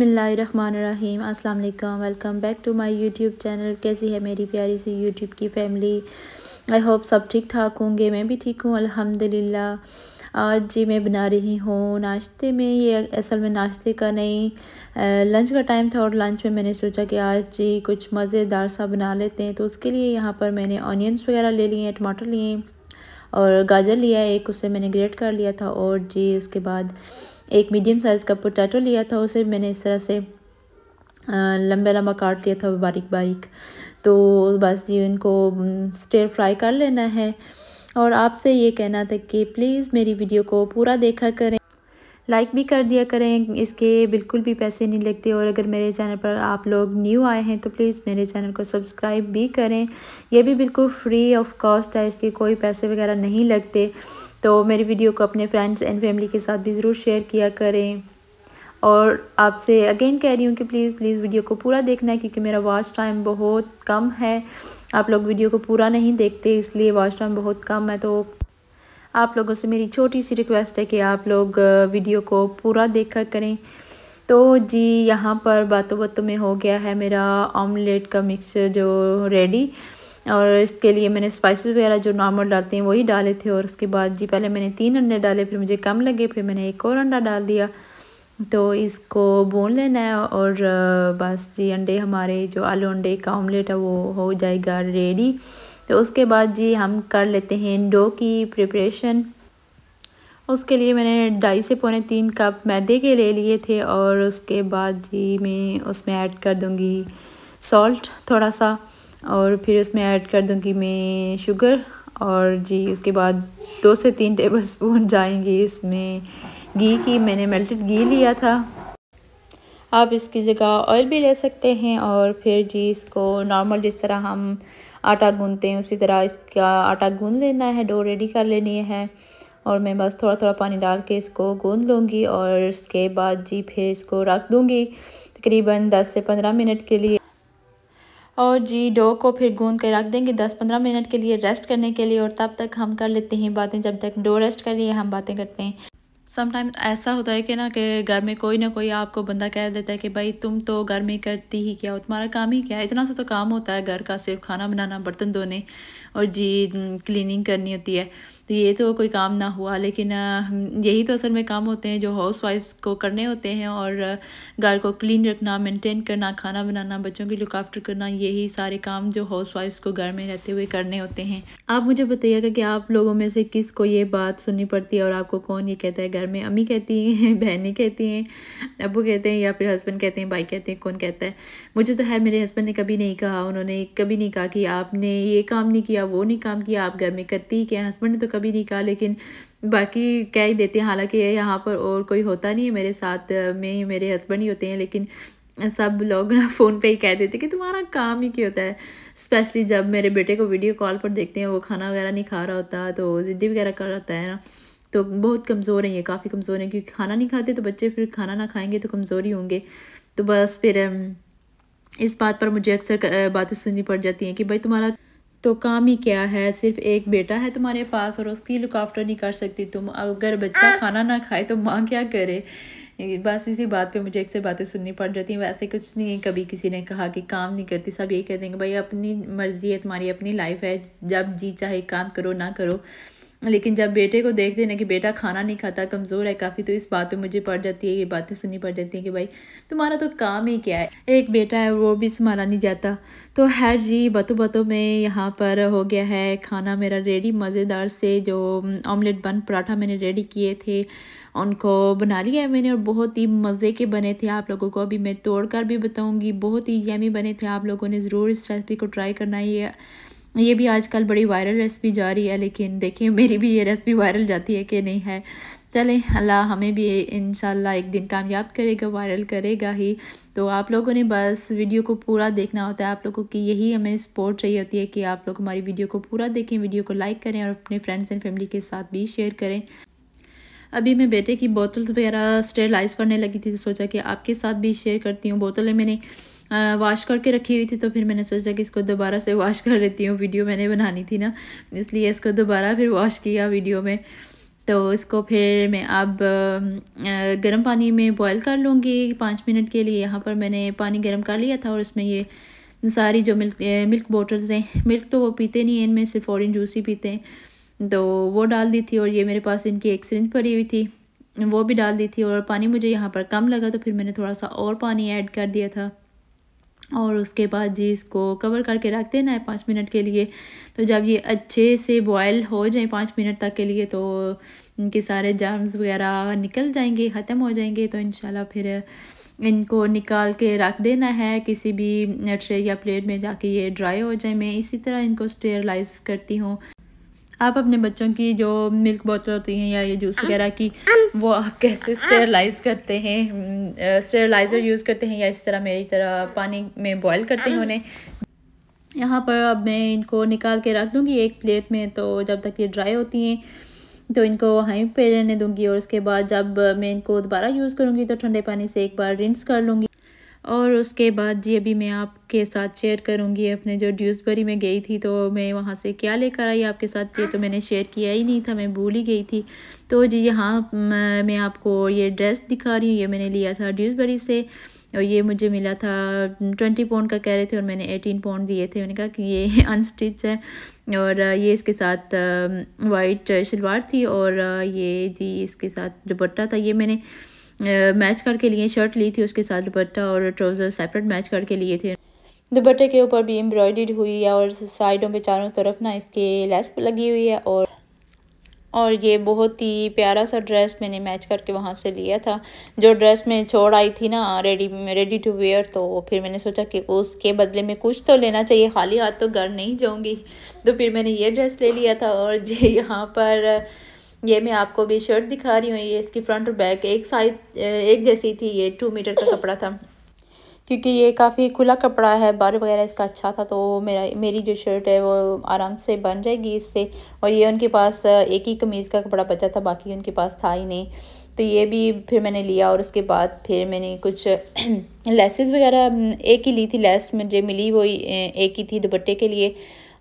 बिसमीम अस्सलाम वालेकुम welcome back to my YouTube channel कैसी है मेरी प्यारी सी यूट्यूब की फैमिली आई होप सब ठीक ठाक होंगे मैं भी ठीक हूँ अल्हम्दुलिल्लाह आज जी मैं बना रही हूँ नाश्ते में ये असल में नाश्ते का नहीं लंच का टाइम था और लंच में मैंने सोचा कि आज जी कुछ मज़ेदार सा बना लेते हैं तो उसके लिए यहाँ पर मैंने ऑनियंस वगैरह ले लिए हैं टमाटर लिए और गाजर लिया है एक उसे मैंने ग्रेट कर लिया था और जी उसके बाद एक मीडियम साइज़ का पोटैटो लिया था उसे मैंने इस तरह से लंबे लंबा काट लिया था बारीक बारीक तो बस जी इनको स्टेयर फ्राई कर लेना है और आपसे ये कहना था कि प्लीज़ मेरी वीडियो को पूरा देखा करें लाइक भी कर दिया करें इसके बिल्कुल भी पैसे नहीं लगते और अगर मेरे चैनल पर आप लोग न्यू आए हैं तो प्लीज़ मेरे चैनल को सब्सक्राइब भी करें यह भी बिल्कुल फ्री ऑफ कॉस्ट है इसके कोई पैसे वगैरह नहीं लगते तो मेरी वीडियो को अपने फ्रेंड्स एंड फैमिली के साथ भी ज़रूर शेयर किया करें और आपसे अगेन कह रही हूँ कि प्लीज़ प्लीज़ वीडियो को पूरा देखना है क्योंकि मेरा वॉच टाइम बहुत कम है आप लोग वीडियो को पूरा नहीं देखते इसलिए वॉच टाइम बहुत कम है तो आप लोगों से मेरी छोटी सी रिक्वेस्ट है कि आप लोग वीडियो को पूरा देखा करें तो जी यहाँ पर बातों बातों में हो गया है मेरा ऑमलेट का मिक्स जो रेडी और इसके लिए मैंने स्पाइसेस वगैरह जो नॉर्मल डालते हैं वही डाले थे और उसके बाद जी पहले मैंने तीन अंडे डाले फिर मुझे कम लगे फिर मैंने एक और अंडा डाल दिया तो इसको बोन लेना है और बस जी अंडे हमारे जो आलू अंडे का ऑमलेट है वो हो जाएगा रेडी तो उसके बाद जी हम कर लेते हैं डो की प्रिपरेशन उसके लिए मैंने ढाई से पौने तीन कप मैदे के ले लिए थे और उसके बाद जी मैं उसमें ऐड कर दूँगी सॉल्ट थोड़ा सा और फिर उसमें ऐड कर दूँगी मैं शुगर और जी उसके बाद दो से तीन टेबल स्पून जाएंगी इसमें घी की मैंने मेल्टेड घी लिया था आप इसकी जगह ऑयल भी ले सकते हैं और फिर जी इसको नॉर्मल जिस तरह हम आटा गूंदते हैं उसी तरह इसका आटा गूंद लेना है डो रेडी कर लेनी है और मैं बस थोड़ा थोड़ा पानी डाल के इसको गूँध लूँगी और इसके बाद जी फिर इसको रख दूँगी तकरीबन 10 से 15 मिनट के लिए और जी डो को फिर गूंद के रख देंगे 10-15 मिनट के लिए रेस्ट करने के लिए और तब तक हम कर लेते हैं बातें जब तक डो रेस्ट कर रही है हम बातें करते हैं समटाइम ऐसा होता है कि ना कि घर में कोई ना कोई आपको बंदा कह देता है कि भाई तुम तो घर में करती ही क्या हो तुम्हारा काम ही क्या है इतना सा तो काम होता है घर का सिर्फ खाना बनाना बर्तन धोने और जी क्लीनिंग करनी होती है तो ये तो कोई काम ना हुआ लेकिन यही तो असल में काम होते हैं जो हाउस वाइफ्स को करने होते हैं और घर को क्लीन रखना मेंटेन करना खाना बनाना बच्चों की लुक आफ्टर करना यही सारे काम जो हाउस वाइफ्स को घर में रहते हुए करने होते हैं आप मुझे बताइएगा कि आप लोगों में से किस को ये बात सुननी पड़ती है और आपको कौन ये कहता है घर में अम्मी कहती हैं बहनें कहती हैं अबू कहते हैं या फिर हस्बैंड कहते हैं भाई कहते हैं कौन कहता है मुझे तो है मेरे हस्बैंड ने कभी नहीं कहा उन्होंने कभी नहीं कहा कि आपने ये काम नहीं किया वो नहीं काम किया आप घर में करती क्या हस्बैंड ने तो कभी नहीं कहा लेकिन बाकी कह ही देते हैं हालांकि ये यहाँ पर और कोई होता नहीं है मेरे साथ में ही मेरे हस्बैंड ही होते हैं लेकिन सब लोग ना फ़ोन पे ही कह देते कि तुम्हारा काम ही क्यों होता है स्पेशली जब मेरे बेटे को वीडियो कॉल पर देखते हैं वो खाना वगैरह नहीं खा रहा होता तो ज़िद्दी वगैरह कर रहता है ना तो बहुत कमज़ोर हैं ये काफ़ी कमज़ोर हैं क्योंकि खाना नहीं खाते तो बच्चे फिर खाना ना खाएंगे तो कमज़ोरी होंगे तो बस फिर इस बात पर मुझे अक्सर बातें सुननी पड़ जाती हैं कि भाई तुम्हारा तो काम ही क्या है सिर्फ एक बेटा है तुम्हारे पास और उसकी लुक आफ्टर नहीं कर सकती तुम अगर बच्चा हाँ। खाना ना खाए तो माँ क्या करे बस इसी बात पे मुझे एक से बातें सुननी पड़ जाती हैं वैसे कुछ नहीं कभी किसी ने कहा कि काम नहीं करती सब यही कहते हैं कि भाई अपनी मर्ज़ी है तुम्हारी अपनी लाइफ है जब जी चाहे काम करो ना करो लेकिन जब बेटे को देखते ना कि बेटा खाना नहीं खाता कमज़ोर है काफ़ी तो इस बात पे मुझे पड़ जाती है ये बातें सुननी पड़ जाती हैं कि भाई तुम्हारा तो काम ही क्या है एक बेटा है वो भी संभाला नहीं जाता तो है जी बतो बतो में यहाँ पर हो गया है खाना मेरा रेडी मज़ेदार से जो ऑमलेट बन पराठा मैंने रेडी किए थे उनको बना लिया है मैंने और बहुत ही मज़े के बने थे आप लोगों को अभी मैं तोड़ कर भी बताऊँगी बहुत ही यमी बने थे आप लोगों ने ज़रूर इस रेसिपी को ट्राई करना है ये भी आजकल बड़ी वायरल रेसिपी जा रही है लेकिन देखिए मेरी भी ये रेसिपी वायरल जाती है कि नहीं है चलें अल्लाह हमें भी इन एक दिन कामयाब करेगा वायरल करेगा ही तो आप लोगों ने बस वीडियो को पूरा देखना होता है आप लोगों की यही हमें सपोर्ट चाहिए होती है कि आप लोग हमारी वीडियो को पूरा देखें वीडियो को लाइक करें और अपने फ्रेंड्स एंड फैमिली के साथ भी शेयर करें अभी मैं बेटे की बोतल्स वगैरह स्टेरलाइज करने लगी थी तो सोचा कि आपके साथ भी शेयर करती हूँ बोतलें मैंने वॉश करके रखी हुई थी तो फिर मैंने सोचा कि इसको दोबारा से वॉश कर लेती हूँ वीडियो मैंने बनानी थी ना इसलिए इसको दोबारा फिर वॉश किया वीडियो में तो इसको फिर मैं अब गर्म पानी में बॉईल कर लूँगी पाँच मिनट के लिए यहाँ पर मैंने पानी गर्म कर लिया था और उसमें ये सारी जो मिल्क मिल्क बॉटल्स हैं मिल्क तो वो पीते नहीं हैं इनमें सिर्फ ऑरेंज जूस ही पीते हैं तो वो डाल दी थी और ये मेरे पास इनकी एक सिरिंज पड़ी हुई थी वो भी डाल दी थी और पानी मुझे यहाँ पर कम लगा तो फिर मैंने थोड़ा सा और पानी ऐड कर दिया था और उसके बाद जी इसको कवर करके रख देना है पाँच मिनट के लिए तो जब ये अच्छे से बॉयल हो जाए पाँच मिनट तक के लिए तो इनके सारे जर्म्स वगैरह निकल जाएंगे ख़त्म हो जाएंगे तो इन फिर इनको निकाल के रख देना है किसी भी ट्रे या प्लेट में जाके ये ड्राई हो जाए मैं इसी तरह इनको स्टेरलाइज करती हूँ आप अपने बच्चों की जो मिल्क बोतल होती हैं या ये जूस वगैरह की वो आप कैसे स्टेरलाइज करते हैं स्टेरलाइज़र हम्म, यूज़ करते हैं या इस तरह मेरी तरह पानी में बॉयल करते हैं उन्हें यहाँ पर अब मैं इनको निकाल के रख दूँगी एक प्लेट में तो जब तक ये ड्राई होती हैं तो इनको वहीं पे रहने दूँगी और उसके बाद जब मैं इनको दोबारा यूज़ करूँगी तो ठंडे पानी से एक बार रिंस कर लूँगी और उसके बाद जी अभी मैं आपके साथ शेयर करूँगी अपने जो ड्यूसबरी में गई थी तो मैं वहाँ से क्या लेकर आई आपके साथ ये तो मैंने शेयर किया ही नहीं था मैं भूल ही गई थी तो जी यहाँ मैं आपको ये ड्रेस दिखा रही हूँ ये मैंने लिया था ड्यूसबरी से और ये मुझे मिला था ट्वेंटी पाउंड का कह रहे थे और मैंने एटीन पाउंड दिए थे मैंने कहा कि ये अनस्टिच है और ये इसके साथ वाइट शलवार थी और ये जी इसके साथ दुपट्टा था ये मैंने मैच करके लिए शर्ट ली थी उसके साथ दुपट्टा और ट्राउज़र सेपरेट मैच करके लिए थे दुपट्टे के ऊपर भी एम्ब्रॉयड हुई है और साइडों पे चारों तरफ ना इसके लेस लगी हुई है और और ये बहुत ही प्यारा सा ड्रेस मैंने मैच करके वहाँ से लिया था जो ड्रेस मैं छोड़ आई थी ना रेडी रेडी टू वेयर तो फिर मैंने सोचा कि उसके बदले में कुछ तो लेना चाहिए खाली हाथ तो घर नहीं जाऊँगी तो फिर मैंने ये ड्रेस ले लिया था और ये यहाँ पर ये मैं आपको भी शर्ट दिखा रही हूँ ये इसकी फ्रंट और बैक एक साइज एक जैसी थी ये टू मीटर का कपड़ा था क्योंकि ये काफ़ी खुला कपड़ा है बार वगैरह इसका अच्छा था तो मेरा मेरी जो शर्ट है वो आराम से बन जाएगी इससे और ये उनके पास एक ही कमीज़ का कपड़ा बचा था बाकी उनके पास था ही नहीं तो ये भी फिर मैंने लिया और उसके बाद फिर मैंने कुछ लेसेस वगैरह एक ही ली थी लेस मुझे मिली वही एक ही थी दुपट्टे के लिए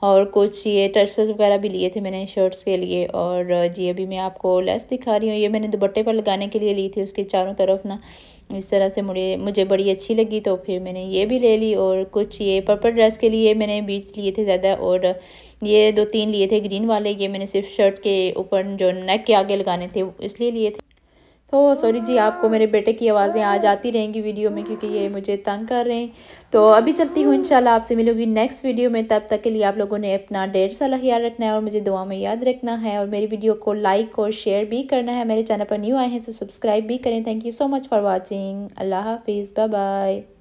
और कुछ ये टर्सेस वगैरह भी लिए थे मैंने शर्ट्स के लिए और जी अभी मैं आपको लेस दिखा रही हूँ ये मैंने दुपट्टे पर लगाने के लिए ली थी उसके चारों तरफ ना इस तरह से मुझे मुझे बड़ी अच्छी लगी तो फिर मैंने ये भी ले ली और कुछ ये पर्पल ड्रेस के लिए मैंने बीट्स लिए थे ज़्यादा और ये दो तीन लिए थे ग्रीन वाले ये मैंने सिर्फ शर्ट के ऊपर जो नेक के आगे लगाने थे इसलिए लिए थे तो सॉरी जी आपको मेरे बेटे की आवाज़ें आ जाती रहेंगी वीडियो में क्योंकि ये मुझे तंग कर रहे हैं तो अभी चलती हूँ इंशाल्लाह आपसे मिलूंगी नेक्स्ट वीडियो में तब तक के लिए आप लोगों ने अपना डेढ़ साल ख्याल रखना है और मुझे दुआ में याद रखना है और मेरी वीडियो को लाइक और शेयर भी करना है मेरे चैनल पर न्यू आए हैं तो सब्सक्राइब भी करें thank you so much for watching अल्लाह हाफिज़ बाय बाय